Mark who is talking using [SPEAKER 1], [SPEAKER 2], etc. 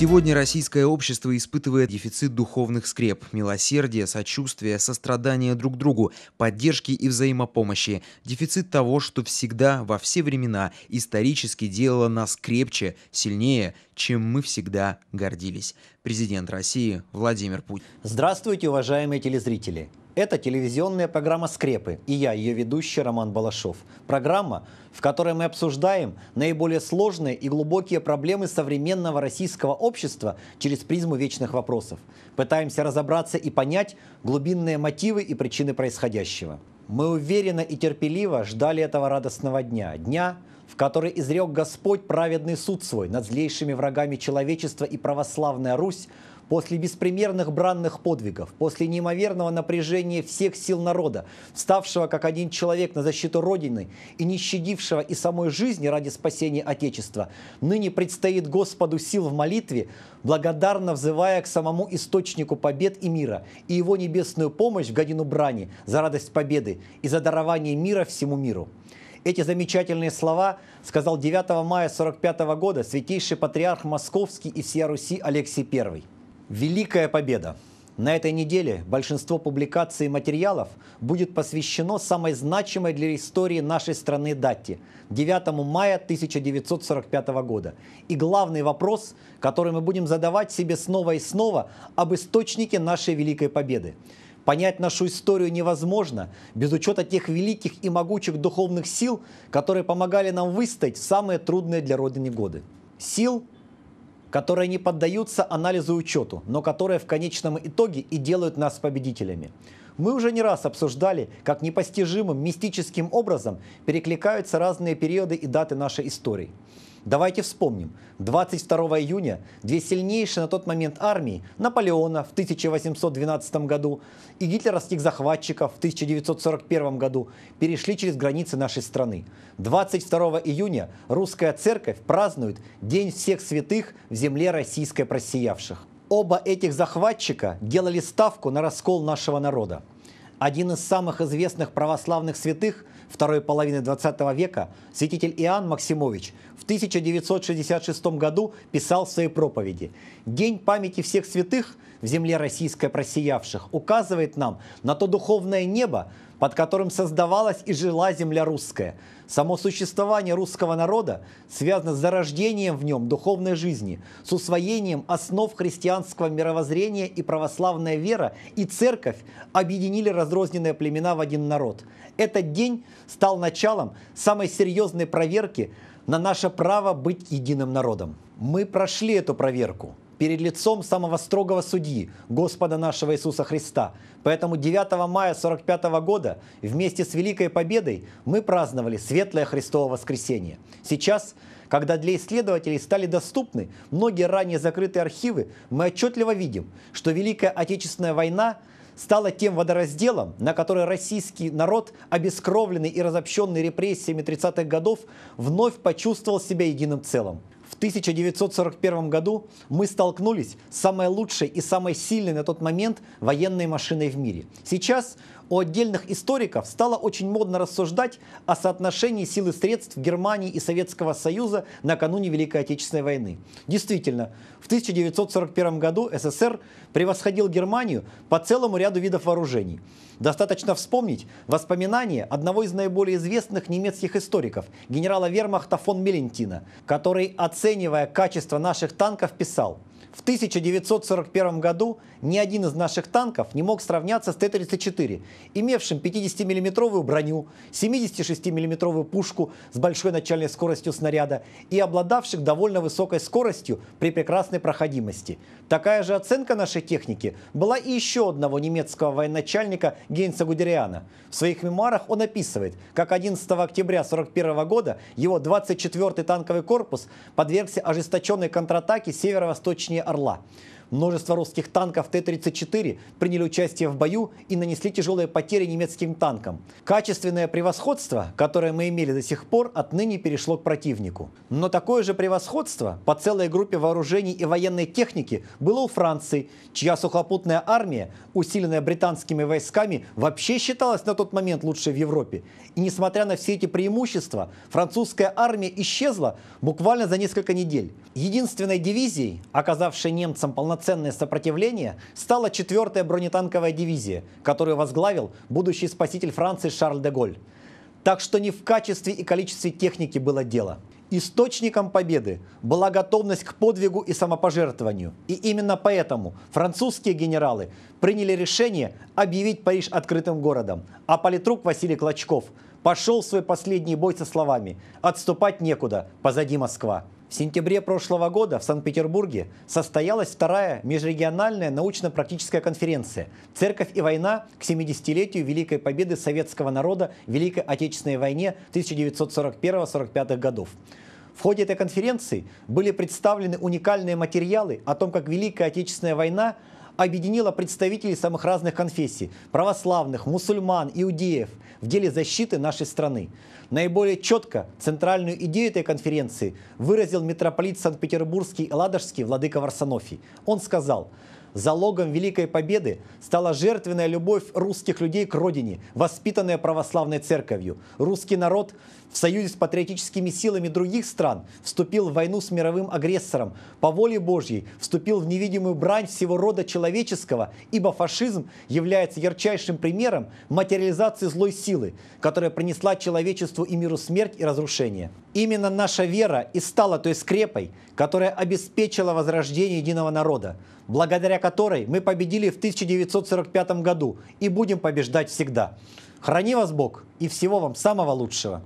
[SPEAKER 1] Сегодня российское общество испытывает дефицит духовных скреп, милосердия, сочувствия, сострадания друг другу, поддержки и взаимопомощи. Дефицит того, что всегда, во все времена, исторически делало нас крепче, сильнее, чем мы всегда гордились. Президент России Владимир Путин. Здравствуйте, уважаемые телезрители! Это телевизионная программа «Скрепы» и я, ее ведущий Роман Балашов. Программа, в которой мы обсуждаем наиболее сложные и глубокие проблемы современного российского общества через призму вечных вопросов. Пытаемся разобраться и понять глубинные мотивы и причины происходящего. Мы уверенно и терпеливо ждали этого радостного дня. Дня, в который изрек Господь праведный суд свой над злейшими врагами человечества и православная Русь после беспримерных бранных подвигов, после неимоверного напряжения всех сил народа, вставшего как один человек на защиту Родины и не щадившего и самой жизни ради спасения Отечества, ныне предстоит Господу сил в молитве, благодарно взывая к самому источнику побед и мира и его небесную помощь в годину брани за радость победы и за дарование мира всему миру. Эти замечательные слова сказал 9 мая 1945 года святейший патриарх Московский и всея Руси Алексий I. Великая победа. На этой неделе большинство публикаций и материалов будет посвящено самой значимой для истории нашей страны дате – 9 мая 1945 года. И главный вопрос, который мы будем задавать себе снова и снова об источнике нашей Великой Победы. Понять нашу историю невозможно без учета тех великих и могучих духовных сил, которые помогали нам выстоять в самые трудные для Родины годы. Сил, которые не поддаются анализу и учету, но которые в конечном итоге и делают нас победителями. Мы уже не раз обсуждали, как непостижимым мистическим образом перекликаются разные периоды и даты нашей истории. Давайте вспомним. 22 июня две сильнейшие на тот момент армии Наполеона в 1812 году и гитлеровских захватчиков в 1941 году перешли через границы нашей страны. 22 июня русская церковь празднует День всех святых в земле российской просиявших. Оба этих захватчика делали ставку на раскол нашего народа. Один из самых известных православных святых второй половины 20 века, святитель Иоанн Максимович, в 1966 году писал в своей проповеди «День памяти всех святых – в земле российской просиявших, указывает нам на то духовное небо, под которым создавалась и жила земля русская. Само существование русского народа связано с зарождением в нем духовной жизни, с усвоением основ христианского мировоззрения и православная вера и церковь объединили разрозненные племена в один народ. Этот день стал началом самой серьезной проверки на наше право быть единым народом. Мы прошли эту проверку перед лицом самого строгого судьи, Господа нашего Иисуса Христа. Поэтому 9 мая 1945 года вместе с Великой Победой мы праздновали Светлое Христово Воскресение. Сейчас когда для исследователей стали доступны многие ранее закрытые архивы, мы отчетливо видим, что Великая Отечественная война стала тем водоразделом, на который российский народ, обескровленный и разобщенный репрессиями 30-х годов, вновь почувствовал себя единым целым. 1941 году мы столкнулись с самой лучшей и самой сильной на тот момент военной машиной в мире. Сейчас у отдельных историков стало очень модно рассуждать о соотношении сил и средств Германии и Советского Союза накануне Великой Отечественной войны. Действительно, в 1941 году СССР превосходил Германию по целому ряду видов вооружений. Достаточно вспомнить воспоминания одного из наиболее известных немецких историков, генерала вермахта фон Мелентина, который, оценивая качество наших танков, писал – в 1941 году ни один из наших танков не мог сравняться с Т-34, имевшим 50-миллиметровую броню, 76-миллиметровую пушку с большой начальной скоростью снаряда и обладавших довольно высокой скоростью при прекрасной проходимости. Такая же оценка нашей техники была и еще одного немецкого военачальника Гейнса Гудериана. В своих мемуарах он описывает, как 11 октября 1941 года его 24-й танковый корпус подвергся ожесточенной контратаке северо-восточнее أرلا Множество русских танков Т-34 приняли участие в бою и нанесли тяжелые потери немецким танкам. Качественное превосходство, которое мы имели до сих пор, отныне перешло к противнику. Но такое же превосходство по целой группе вооружений и военной техники было у Франции, чья сухопутная армия, усиленная британскими войсками, вообще считалась на тот момент лучшей в Европе. И несмотря на все эти преимущества, французская армия исчезла буквально за несколько недель. Единственной дивизией, оказавшей немцам полноценную полноценное сопротивление стала 4-я бронетанковая дивизия, которую возглавил будущий спаситель Франции Шарль де Голь. Так что не в качестве и количестве техники было дело. Источником победы была готовность к подвигу и самопожертвованию. И именно поэтому французские генералы приняли решение объявить Париж открытым городом. А политрук Василий Клочков пошел в свой последний бой со словами «Отступать некуда, позади Москва». В сентябре прошлого года в Санкт-Петербурге состоялась вторая межрегиональная научно-практическая конференция «Церковь и война к 70-летию Великой Победы советского народа в Великой Отечественной войне 1941-45 годов». В ходе этой конференции были представлены уникальные материалы о том, как Великая Отечественная война объединила представителей самых разных конфессий – православных, мусульман, иудеев – в деле защиты нашей страны. Наиболее четко центральную идею этой конференции выразил митрополит Санкт-Петербургский и Ладожский Владыка Варсонофий. Он сказал – Залогом Великой Победы стала жертвенная любовь русских людей к родине, воспитанная православной церковью. Русский народ в союзе с патриотическими силами других стран вступил в войну с мировым агрессором, по воле Божьей вступил в невидимую брань всего рода человеческого, ибо фашизм является ярчайшим примером материализации злой силы, которая принесла человечеству и миру смерть и разрушение. Именно наша вера и стала той скрепой, которая обеспечила возрождение единого народа благодаря которой мы победили в 1945 году и будем побеждать всегда. Храни вас Бог и всего вам самого лучшего!